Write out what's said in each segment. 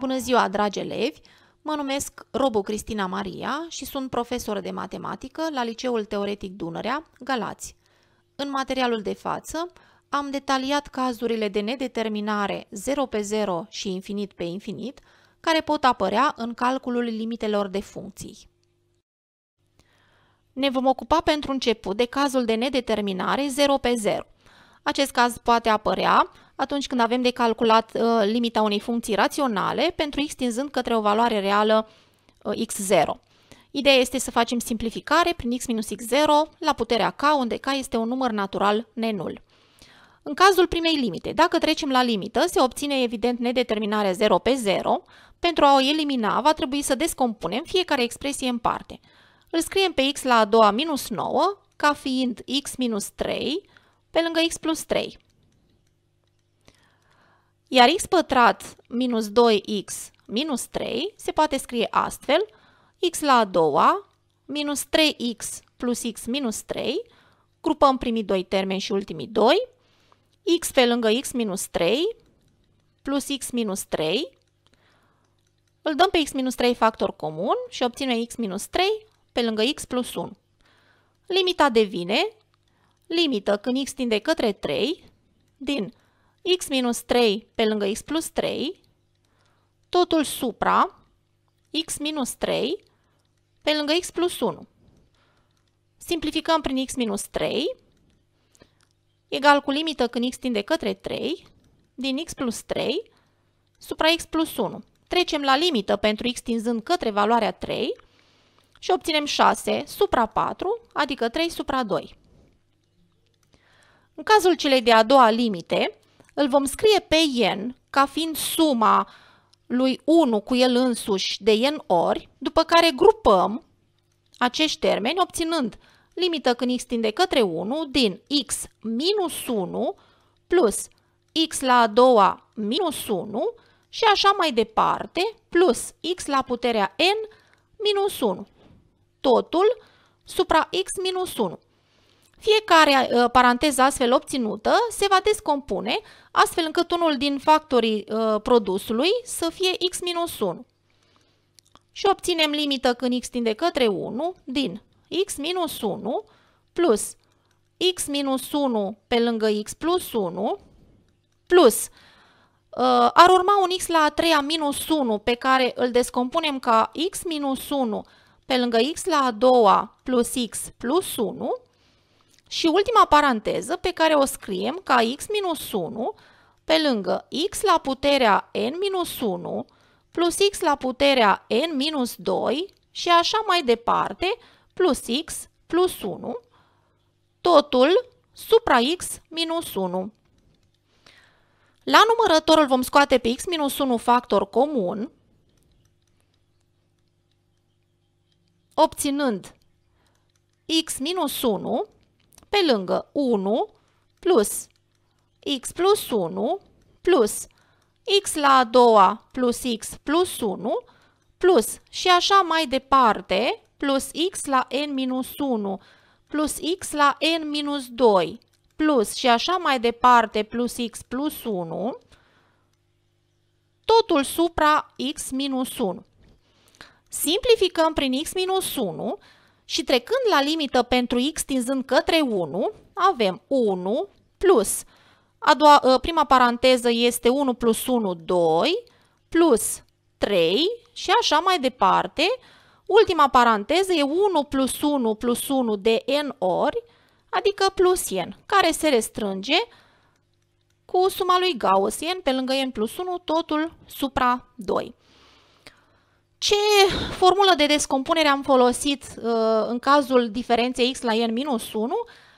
Bună ziua, dragi elevi! Mă numesc Robu Cristina Maria și sunt profesor de matematică la Liceul Teoretic Dunărea, Galați. În materialul de față am detaliat cazurile de nedeterminare 0 pe 0 și infinit pe infinit, care pot apărea în calculul limitelor de funcții. Ne vom ocupa pentru început de cazul de nedeterminare 0 pe 0. Acest caz poate apărea atunci când avem de calculat uh, limita unei funcții raționale pentru x tinzând către o valoare reală uh, x0. Ideea este să facem simplificare prin x minus x0 la puterea k, unde k este un număr natural nenul. În cazul primei limite, dacă trecem la limită, se obține evident nedeterminarea 0 pe 0. Pentru a o elimina, va trebui să descompunem fiecare expresie în parte. Îl scriem pe x la a doua minus 9, ca fiind x minus 3, pe lângă x plus 3. Iar x pătrat minus 2x minus 3 se poate scrie astfel, x la a doua minus 3x plus x minus 3, grupăm primii doi termeni și ultimii doi, x pe lângă x minus 3 plus x minus 3, îl dăm pe x minus 3 factor comun și obținem x minus 3 pe lângă x plus 1. Limita devine limită când x tinde către 3 din 3 x minus 3 pe lângă x plus 3, totul supra x minus 3 pe lângă x plus 1. Simplificăm prin x minus 3, egal cu limită când x tinde către 3, din x plus 3 supra x plus 1. Trecem la limită pentru x tinzând către valoarea 3 și obținem 6 supra 4, adică 3 supra 2. În cazul celei de-a doua limite, îl vom scrie pe yen ca fiind suma lui 1 cu el însuși de yen ori, după care grupăm acești termeni obținând limită când x tinde către 1 din x minus 1 plus x la a doua minus 1 și așa mai departe plus x la puterea n minus 1. Totul supra x minus 1. Fiecare uh, paranteză astfel obținută se va descompune astfel încât unul din factorii uh, produsului să fie x-1 minus și obținem limită când x tinde către 1 din x-1 minus plus x-1 minus pe lângă x plus 1 plus uh, ar urma un x la a treia minus 1 pe care îl descompunem ca x minus 1 pe lângă x la a doua plus x plus 1 și ultima paranteză pe care o scriem ca x-1 minus pe lângă x la puterea n-1 minus plus x la puterea n-2 minus și așa mai departe plus x plus 1, totul supra x minus 1. La numărător îl vom scoate pe x minus 1 factor comun, obținând x minus 1 pe lângă 1 plus x plus 1 plus x la a doua plus x plus 1 plus și așa mai departe plus x la n minus 1 plus x la n minus 2 plus și așa mai departe plus x plus 1 totul supra x minus 1. Simplificăm prin x minus 1 și trecând la limită pentru x tinzând către 1, avem 1 plus, a doua, ă, prima paranteză este 1 plus 1, 2, plus 3 și așa mai departe. Ultima paranteză e 1 plus 1 plus 1 de n ori, adică plus n, care se restrânge cu suma lui Gaussian pe lângă n plus 1, totul supra 2. Ce formulă de descompunere am folosit uh, în cazul diferenței x la n minus 1?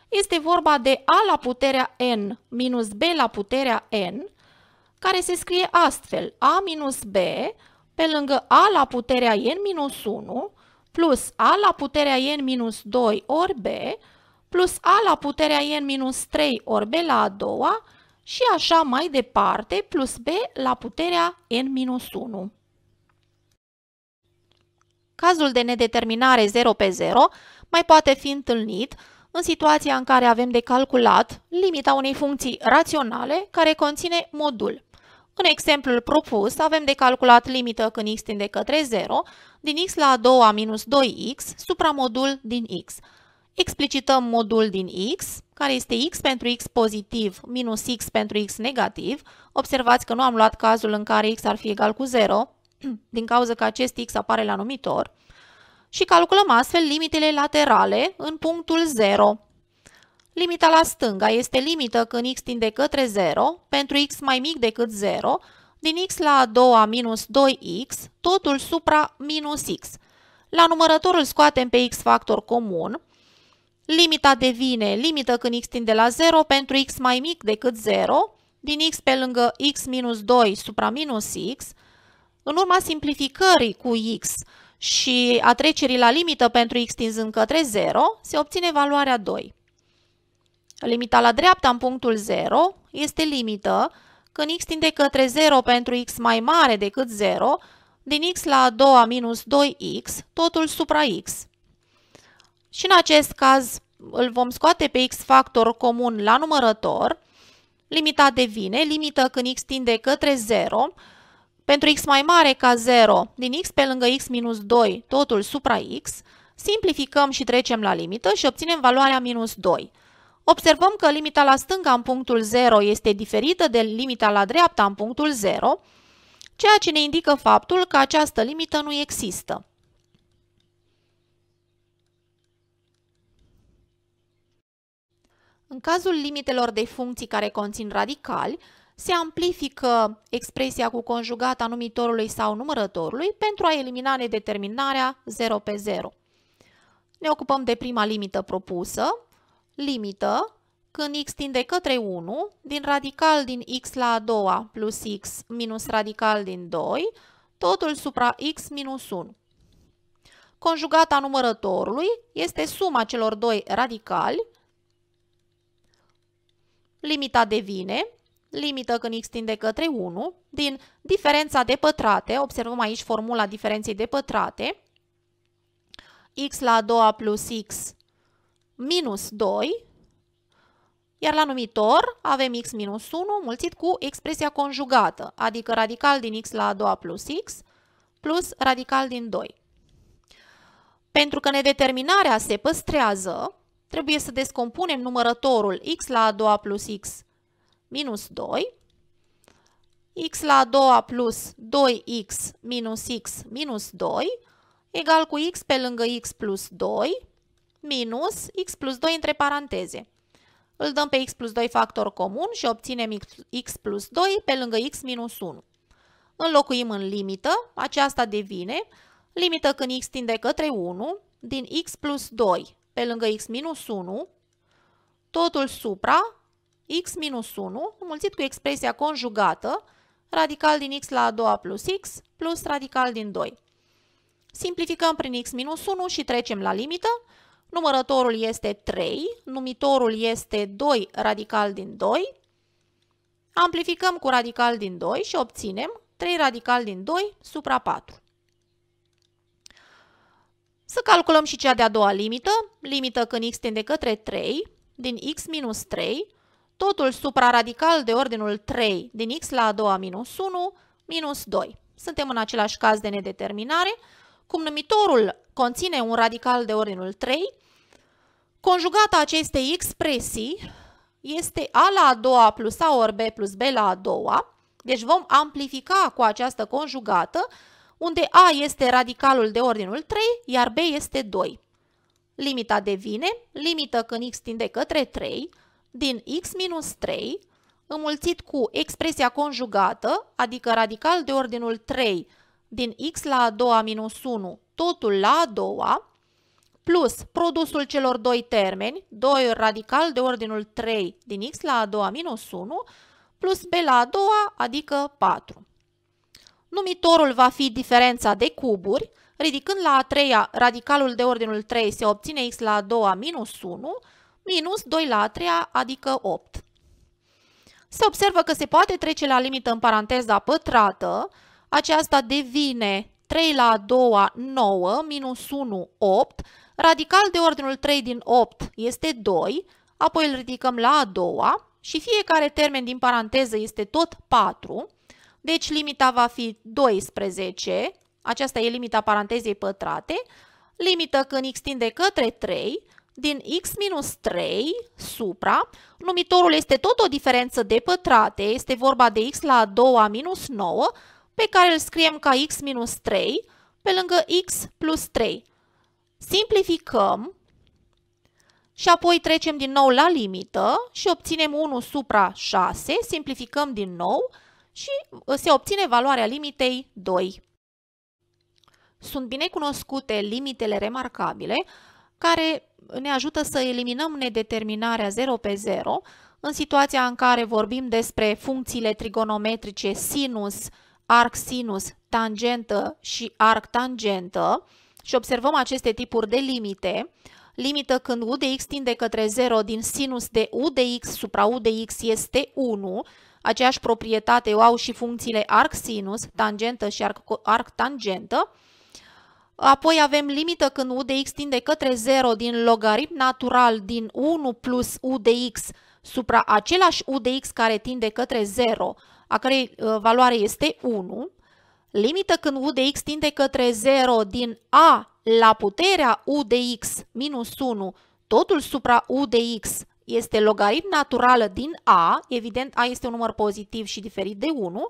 Este vorba de a la puterea n minus b la puterea n, care se scrie astfel, a minus b pe lângă a la puterea n minus 1 plus a la puterea n minus 2 ori b plus a la puterea n minus 3 ori b la a doua și așa mai departe plus b la puterea n minus 1. Cazul de nedeterminare 0 pe 0 mai poate fi întâlnit în situația în care avem de calculat limita unei funcții raționale care conține modul. În exemplul propus, avem de calculat limită când x tinde către 0, din x la a doua minus 2x, supramodul din x. Explicităm modul din x, care este x pentru x pozitiv minus x pentru x negativ. Observați că nu am luat cazul în care x ar fi egal cu 0, din cauza că acest x apare la numitor, și calculăm astfel limitele laterale în punctul 0. Limita la stânga este limită când x tinde către 0, pentru x mai mic decât 0, din x la a doua minus 2x, totul supra minus x. La numărător îl scoatem pe x factor comun, limita devine limită când x tinde la 0 pentru x mai mic decât 0, din x pe lângă x minus 2 supra minus x, în urma simplificării cu x și a trecerii la limită pentru x tinzând către 0, se obține valoarea 2. Limita la dreapta în punctul 0 este limită când x tinde către 0 pentru x mai mare decât 0, din x la a doua minus 2x, totul supra x. Și în acest caz îl vom scoate pe x factor comun la numărător, limita devine limită când x tinde către 0 pentru x mai mare ca 0 din x pe lângă x minus 2, totul supra x, simplificăm și trecem la limită și obținem valoarea minus 2. Observăm că limita la stânga în punctul 0 este diferită de limita la dreapta în punctul 0, ceea ce ne indică faptul că această limită nu există. În cazul limitelor de funcții care conțin radicali, se amplifică expresia cu conjugata numitorului sau numărătorului pentru a elimina nedeterminarea 0 pe 0. Ne ocupăm de prima limită propusă, limită când x tinde către 1, din radical din x la a doua plus x minus radical din 2, totul supra x minus 1. Conjugata numărătorului este suma celor doi radicali, limita devine limită când x tinde către 1, din diferența de pătrate, observăm aici formula diferenței de pătrate, x la a doua plus x minus 2, iar la numitor avem x minus 1 mulțit cu expresia conjugată, adică radical din x la a doua plus x plus radical din 2. Pentru că nedeterminarea se păstrează, trebuie să descompunem numărătorul x la a doua plus x minus 2, x la a doua plus 2x minus x minus 2, egal cu x pe lângă x plus 2, minus x plus 2 între paranteze. Îl dăm pe x plus 2 factor comun și obținem x plus 2 pe lângă x minus 1. Înlocuim în limită, aceasta devine limită când x tinde către 1 din x plus 2 pe lângă x minus 1, totul supra x minus 1 înmulțit cu expresia conjugată, radical din x la a doua plus x plus radical din 2. Simplificăm prin x minus 1 și trecem la limită. Numărătorul este 3, numitorul este 2 radical din 2. Amplificăm cu radical din 2 și obținem 3 radical din 2 supra 4. Să calculăm și cea de-a doua limită, limită când x tinde către 3, din x minus 3, totul supraradical de ordinul 3 din x la a doua minus 1 minus 2. Suntem în același caz de nedeterminare. Cum numitorul conține un radical de ordinul 3, conjugata acestei expresii este a la a doua plus a ori b plus b la a doua, deci vom amplifica cu această conjugată, unde a este radicalul de ordinul 3, iar b este 2. Limita devine limită când x tinde către 3, din x minus 3 înmulțit cu expresia conjugată, adică radical de ordinul 3 din x la a doua minus 1, totul la a doua, plus produsul celor doi termeni, 2 radical de ordinul 3 din x la a doua minus 1, plus b la a doua, adică 4. Numitorul va fi diferența de cuburi, ridicând la a treia radicalul de ordinul 3 se obține x la a doua minus 1, minus 2 la 3, adică 8. Se observă că se poate trece la limită în paranteza pătrată, aceasta devine 3 la 2, 9, minus 1, 8, radical de ordinul 3 din 8 este 2, apoi îl ridicăm la a doua și fiecare termen din paranteză este tot 4, deci limita va fi 12, aceasta e limita parantezei pătrate, limită când x tinde către 3, din x minus 3 supra, numitorul este tot o diferență de pătrate, este vorba de x la a doua minus 9, pe care îl scriem ca x minus 3 pe lângă x plus 3. Simplificăm și apoi trecem din nou la limită și obținem 1 supra 6, simplificăm din nou și uh, se obține valoarea limitei 2. Sunt bine cunoscute limitele remarcabile, care ne ajută să eliminăm nedeterminarea 0 pe 0 în situația în care vorbim despre funcțiile trigonometrice sinus, arc sinus, tangentă și arc tangentă și observăm aceste tipuri de limite, limită când u de x tinde către 0 din sinus de u de x supra u de x este 1, aceeași proprietate o au și funcțiile arc sinus, tangentă și arc, arc tangentă, Apoi avem limită când u de x tinde către 0 din logaritm natural din 1 plus u de x supra același u de x care tinde către 0, a cărei ă, valoare este 1. Limită când u de x tinde către 0 din a la puterea u de x minus 1, totul supra u de x este logaritm naturală din a, evident a este un număr pozitiv și diferit de 1,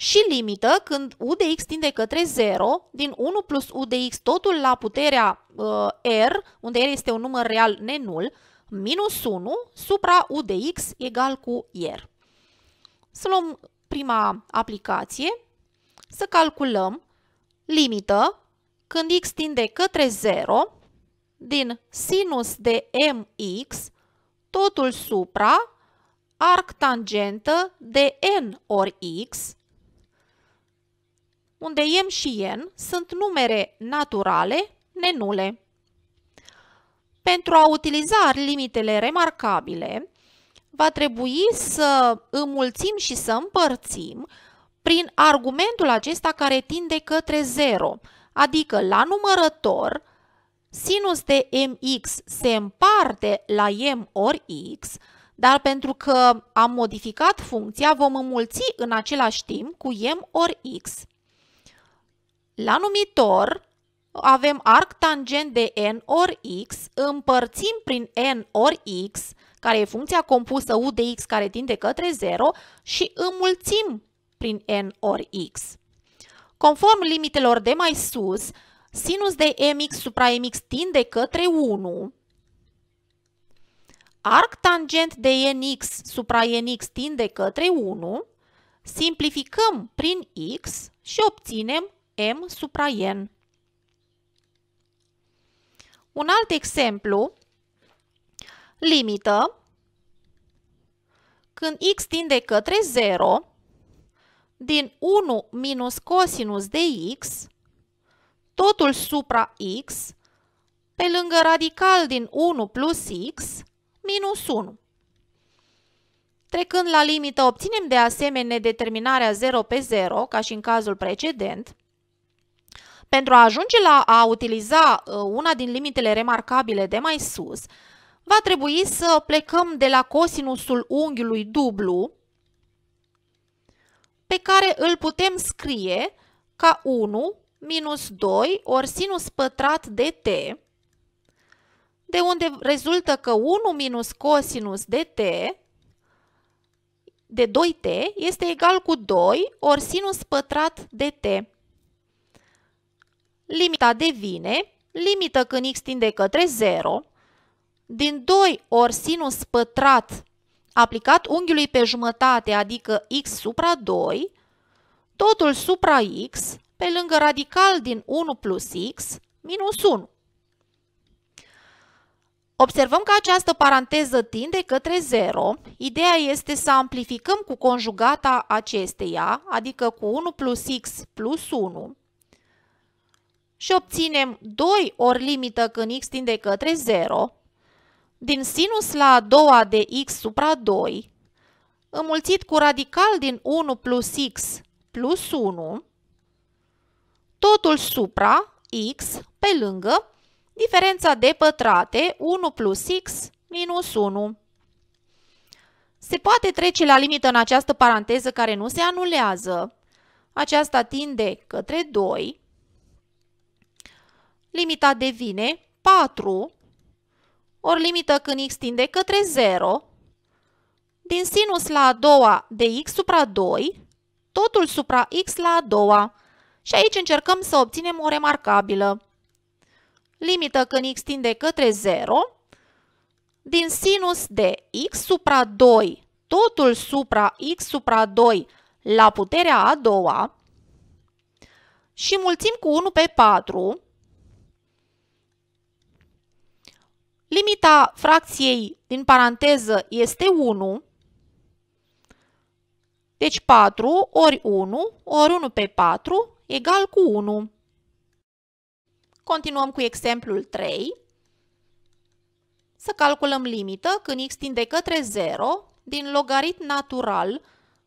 și limită când u de x tinde către 0, din 1 plus u de x totul la puterea uh, r, unde r este un număr real nenul, minus 1 supra u de x egal cu r. Să luăm prima aplicație, să calculăm limită când x tinde către 0 din sinus de mx totul supra arc de n ori x unde m și n sunt numere naturale nenule. Pentru a utiliza limitele remarcabile, va trebui să înmulțim și să împărțim prin argumentul acesta care tinde către 0, adică la numărător sinus de mx se împarte la m ori x, dar pentru că am modificat funcția vom înmulți în același timp cu m ori x. La numitor avem arc tangent de n ori x, împărțim prin n ori x, care e funcția compusă u de x care tinde către 0 și înmulțim prin n ori x. Conform limitelor de mai sus, sinus de mx supra mx tinde către 1, arc tangent de nx supra nx tinde către 1, simplificăm prin x și obținem m supra n. Un alt exemplu, limită, când x tinde către 0, din 1 minus cosinus de x, totul supra x, pe lângă radical din 1 plus x, minus 1. Trecând la limită, obținem de asemenea determinarea 0 pe 0, ca și în cazul precedent, pentru a ajunge la a utiliza uh, una din limitele remarcabile de mai sus, va trebui să plecăm de la cosinusul unghiului dublu, pe care îl putem scrie ca 1 minus 2 ori sinus pătrat de t, de unde rezultă că 1 minus cosinus de t de 2t este egal cu 2 ori sinus pătrat de t limita devine limită când x tinde către 0, din 2 ori sinus pătrat aplicat unghiului pe jumătate, adică x supra 2, totul supra x pe lângă radical din 1 plus x minus 1. Observăm că această paranteză tinde către 0. Ideea este să amplificăm cu conjugata acesteia, adică cu 1 plus x plus 1, și obținem 2 ori limită când x tinde către 0 din sinus la a doua de x supra 2 înmulțit cu radical din 1 plus x plus 1 totul supra x pe lângă diferența de pătrate 1 plus x minus 1. Se poate trece la limită în această paranteză care nu se anulează. Aceasta tinde către 2 limita devine 4 ori limită când x tinde către 0 din sinus la a doua de x supra 2, totul supra x la a doua. Și aici încercăm să obținem o remarcabilă. Limită când x tinde către 0, din sinus de x supra 2, totul supra x supra 2 la puterea a doua și mulțim cu 1 pe 4, Limita fracției din paranteză este 1, deci 4 ori 1 ori 1 pe 4 egal cu 1. Continuăm cu exemplul 3. Să calculăm limită când x tinde către 0 din logarit natural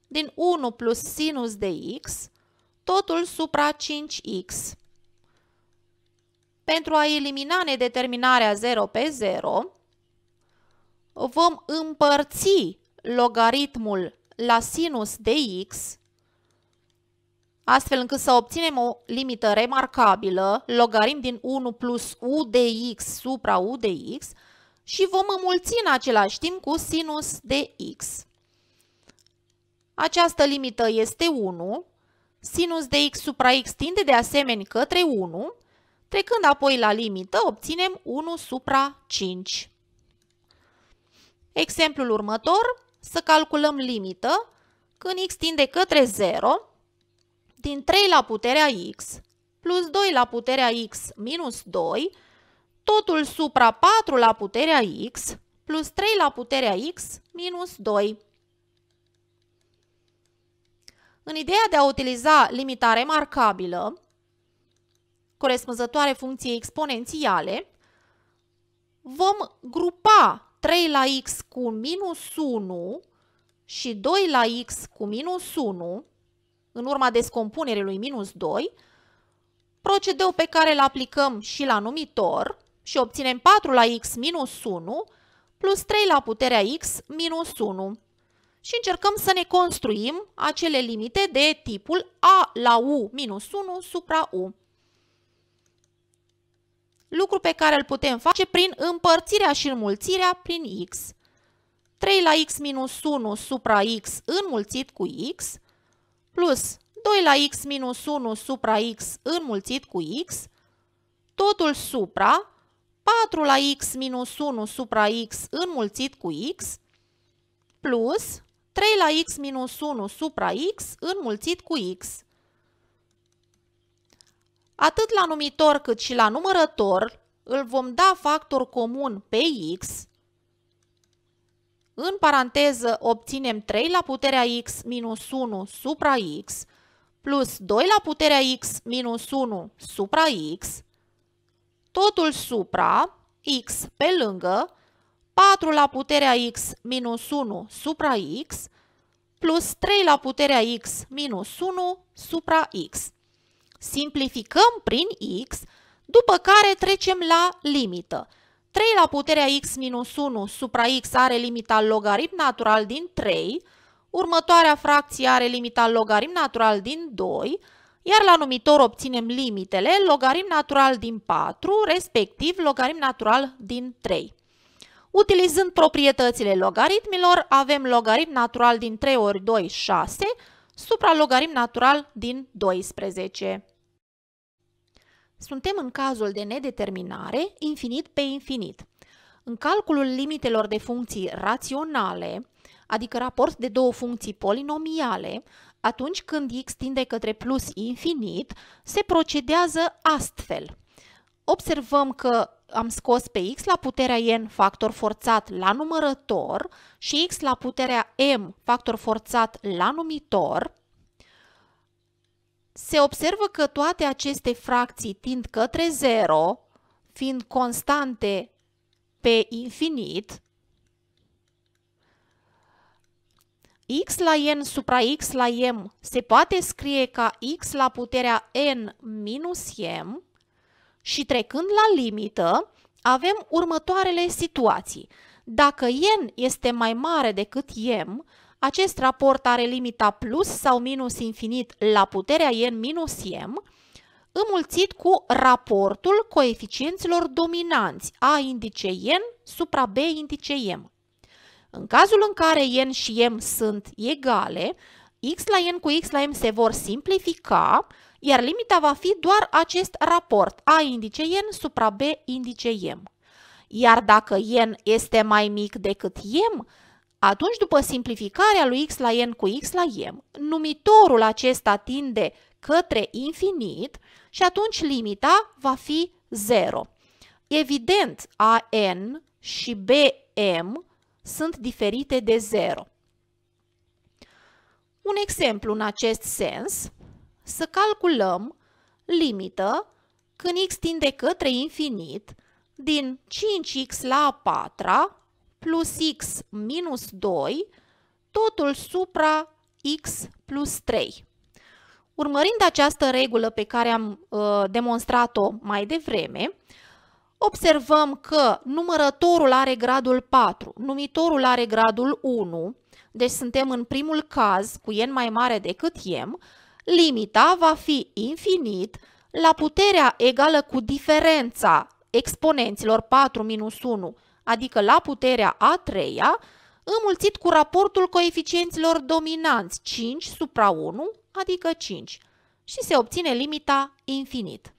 din 1 plus sinus de x, totul supra 5x. Pentru a elimina nedeterminarea 0 pe 0, vom împărți logaritmul la sinus de x, astfel încât să obținem o limită remarcabilă, logaritm din 1 plus u de x supra u de x, și vom înmulți în același timp cu sinus de x. Această limită este 1, sinus de x supra x tinde de asemenea către 1 Trecând apoi la limită, obținem 1 supra 5. Exemplul următor, să calculăm limită când x tinde către 0 din 3 la puterea x plus 2 la puterea x minus 2, totul supra 4 la puterea x plus 3 la puterea x minus 2. În ideea de a utiliza limita remarcabilă, corespunzătoare funcției exponențiale, vom grupa 3 la x cu minus 1 și 2 la x cu minus 1, în urma descompunerii lui minus 2, procedeu pe care îl aplicăm și la numitor și obținem 4 la x minus 1 plus 3 la puterea x minus 1 și încercăm să ne construim acele limite de tipul a la u minus 1 supra u lucru pe care îl putem face prin împărțirea și înmulțirea prin x. 3 la x minus 1 supra x înmulțit cu x plus 2 la x minus 1 supra x înmulțit cu x, totul supra 4 la x minus 1 supra x înmulțit cu x plus 3 la x minus 1 supra x înmulțit cu x. Atât la numitor cât și la numărător îl vom da factor comun pe x. În paranteză obținem 3 la puterea x minus 1 supra x plus 2 la puterea x minus 1 supra x, totul supra x pe lângă 4 la puterea x minus 1 supra x plus 3 la puterea x minus 1 supra x simplificăm prin x, după care trecem la limită. 3 la puterea x minus 1 supra x are limita logaritm natural din 3, următoarea fracție are limita logaritm natural din 2, iar la numitor obținem limitele logaritm natural din 4, respectiv logaritm natural din 3. Utilizând proprietățile logaritmilor, avem logaritm natural din 3 ori 2, 6, supra logaritm natural din 12. Suntem în cazul de nedeterminare infinit pe infinit. În calculul limitelor de funcții raționale, adică raport de două funcții polinomiale, atunci când x tinde către plus infinit, se procedează astfel. Observăm că am scos pe x la puterea n factor forțat la numărător și x la puterea m factor forțat la numitor, se observă că toate aceste fracții tind către 0, fiind constante pe infinit, x la n supra x la m se poate scrie ca x la puterea n minus m și trecând la limită avem următoarele situații. Dacă n este mai mare decât m, acest raport are limita plus sau minus infinit la puterea n minus m, înmulțit cu raportul coeficienților dominanți a indice n supra b indice m. În cazul în care n și m sunt egale, x la n cu x la m se vor simplifica, iar limita va fi doar acest raport a indice n supra b indice m. Iar dacă n este mai mic decât m, atunci, după simplificarea lui x la n cu x la m, numitorul acesta tinde către infinit și atunci limita va fi 0. Evident, an și bm sunt diferite de 0. Un exemplu în acest sens, să calculăm limită când x tinde către infinit din 5x la a patra plus x minus 2, totul supra x plus 3. Urmărind această regulă pe care am uh, demonstrat-o mai devreme, observăm că numărătorul are gradul 4, numitorul are gradul 1, deci suntem în primul caz cu n mai mare decât m, limita va fi infinit la puterea egală cu diferența exponenților 4 minus 1 adică la puterea a treia, înmulțit cu raportul coeficienților dominanți 5 supra 1, adică 5, și se obține limita infinit.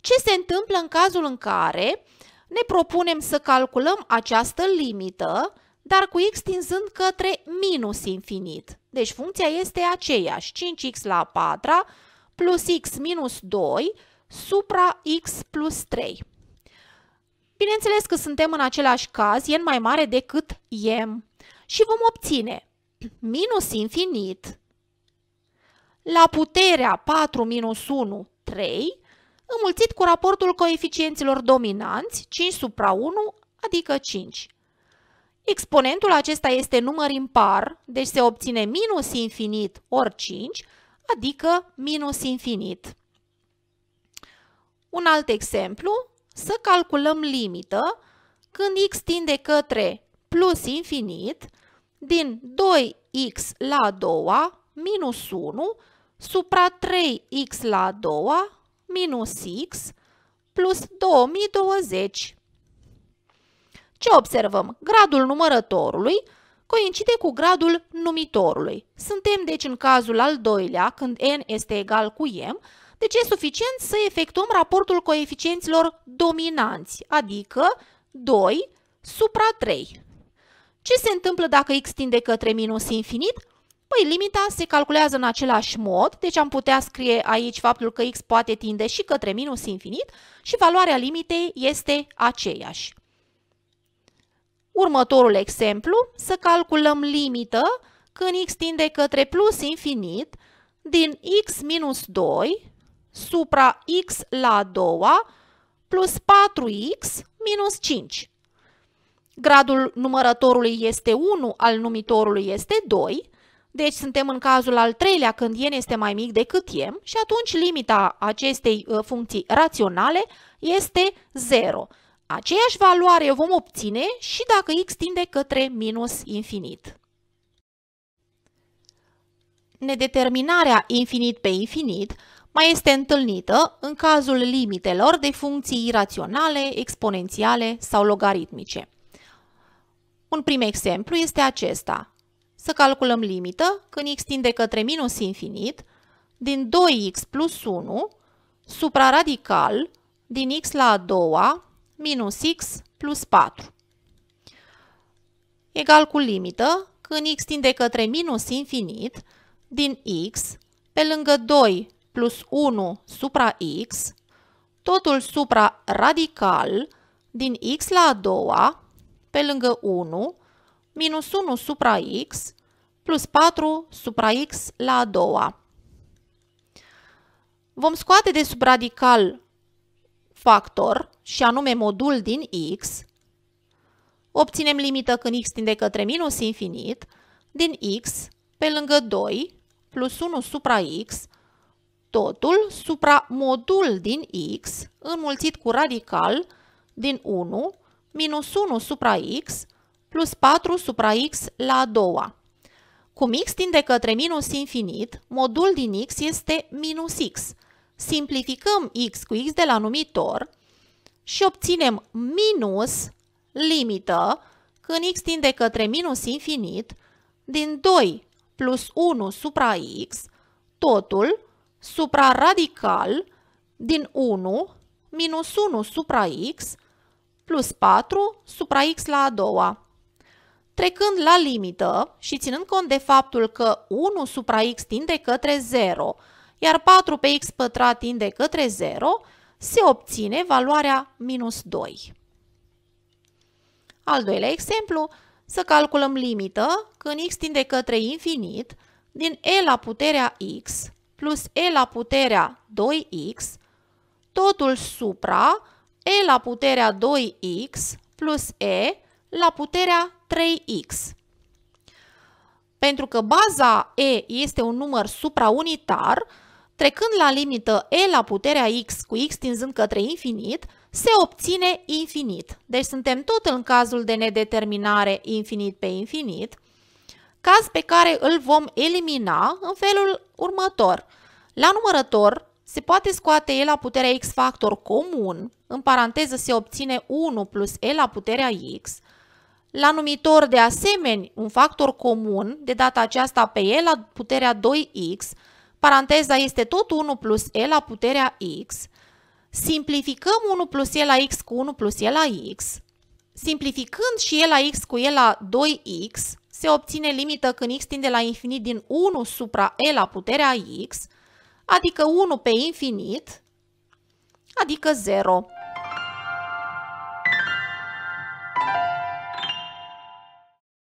Ce se întâmplă în cazul în care ne propunem să calculăm această limită, dar cu x tinzând către minus infinit? Deci funcția este aceeași, 5x la 4 plus x minus 2 supra x plus 3. Bineînțeles că suntem în același caz n mai mare decât m și vom obține minus infinit la puterea 4 minus 1, 3, înmulțit cu raportul coeficienților dominanți, 5 supra 1, adică 5. Exponentul acesta este număr impar, deci se obține minus infinit ori 5, adică minus infinit. Un alt exemplu, să calculăm limită când x tinde către plus infinit din 2x la 2 minus 1 supra 3x la 2 minus x plus 2020. Ce observăm? Gradul numărătorului coincide cu gradul numitorului. Suntem deci în cazul al doilea, când n este egal cu m, deci e suficient să efectuăm raportul coeficienților dominanți, adică 2 supra 3. Ce se întâmplă dacă x tinde către minus infinit? Păi limita se calculează în același mod, deci am putea scrie aici faptul că x poate tinde și către minus infinit și valoarea limitei este aceeași. Următorul exemplu, să calculăm limită când x tinde către plus infinit din x minus 2 supra x la a doua plus 4x minus 5. Gradul numărătorului este 1, al numitorului este 2, deci suntem în cazul al treilea când n este mai mic decât m și atunci limita acestei ă, funcții raționale este 0. Aceeași valoare o vom obține și dacă x tinde către minus infinit. Nedeterminarea infinit pe infinit mai este întâlnită în cazul limitelor de funcții iraționale, exponențiale sau logaritmice. Un prim exemplu este acesta. Să calculăm limită când x tinde către minus infinit din 2x plus 1 supraradical din x la a doua minus x plus 4 egal cu limită când x tinde către minus infinit din x pe lângă 2 plus 1 supra x, totul supra radical din x la a doua, pe lângă 1, minus 1 supra x, plus 4 supra x la a doua. Vom scoate de sub radical factor, și anume modul din x, obținem limită când x tinde către minus infinit, din x pe lângă 2 plus 1 supra x Totul supra modul din x înmulțit cu radical din 1 minus 1 supra x plus 4 supra x la a doua. Cum x tinde către minus infinit, modul din x este minus x. Simplificăm x cu x de la numitor și obținem minus limită când x tinde către minus infinit din 2 plus 1 supra x, totul supraradical din 1 minus 1 supra x plus 4 supra x la a doua. Trecând la limită și ținând cont de faptul că 1 supra x tinde către 0, iar 4 pe x pătrat tinde către 0, se obține valoarea minus 2. Al doilea exemplu, să calculăm limită când x tinde către infinit din e la puterea x plus e la puterea 2x, totul supra e la puterea 2x plus e la puterea 3x. Pentru că baza e este un număr supraunitar, trecând la limită e la puterea x cu x tinzând către infinit, se obține infinit. Deci suntem tot în cazul de nedeterminare infinit pe infinit, caz pe care îl vom elimina în felul următor. La numărător se poate scoate E la puterea X factor comun, în paranteză se obține 1 plus E la puterea X, la numitor de asemenea un factor comun, de data aceasta pe E la puterea 2X, paranteza este tot 1 plus E la puterea X, simplificăm 1 plus E la X cu 1 plus E la X, simplificând și E la X cu E la 2X, se obține limită când x tinde la infinit din 1 supra e la puterea x, adică 1 pe infinit, adică 0.